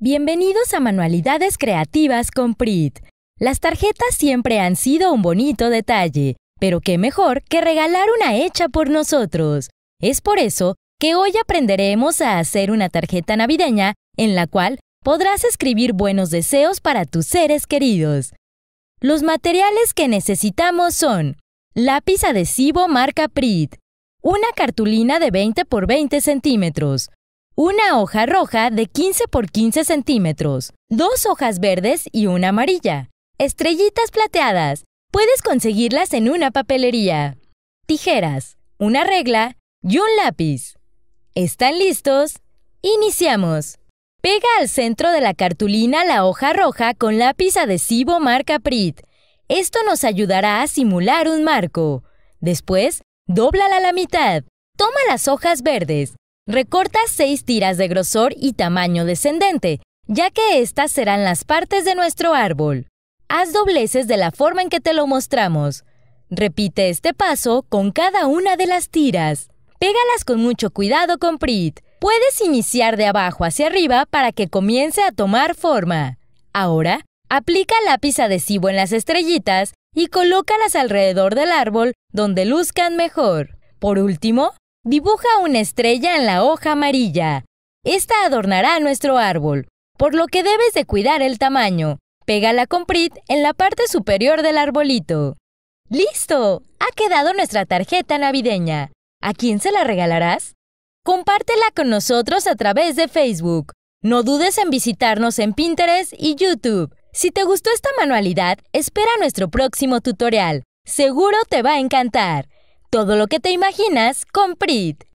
Bienvenidos a Manualidades Creativas con PRIT. Las tarjetas siempre han sido un bonito detalle, pero qué mejor que regalar una hecha por nosotros. Es por eso que hoy aprenderemos a hacer una tarjeta navideña en la cual podrás escribir buenos deseos para tus seres queridos. Los materiales que necesitamos son lápiz adhesivo marca PRIT, una cartulina de 20 por 20 centímetros, una hoja roja de 15 por 15 centímetros, dos hojas verdes y una amarilla, estrellitas plateadas, puedes conseguirlas en una papelería, tijeras, una regla y un lápiz. ¿Están listos? Iniciamos. Pega al centro de la cartulina la hoja roja con lápiz adhesivo marca Prit. Esto nos ayudará a simular un marco. Después, dobla a la mitad. Toma las hojas verdes, Recorta 6 tiras de grosor y tamaño descendente, ya que estas serán las partes de nuestro árbol. Haz dobleces de la forma en que te lo mostramos. Repite este paso con cada una de las tiras. Pégalas con mucho cuidado con Prit. Puedes iniciar de abajo hacia arriba para que comience a tomar forma. Ahora, aplica lápiz adhesivo en las estrellitas y colócalas alrededor del árbol donde luzcan mejor. Por último, Dibuja una estrella en la hoja amarilla. Esta adornará nuestro árbol, por lo que debes de cuidar el tamaño. Pégala con Prit en la parte superior del arbolito. ¡Listo! Ha quedado nuestra tarjeta navideña. ¿A quién se la regalarás? Compártela con nosotros a través de Facebook. No dudes en visitarnos en Pinterest y YouTube. Si te gustó esta manualidad, espera nuestro próximo tutorial. Seguro te va a encantar. Todo lo que te imaginas con PRIT.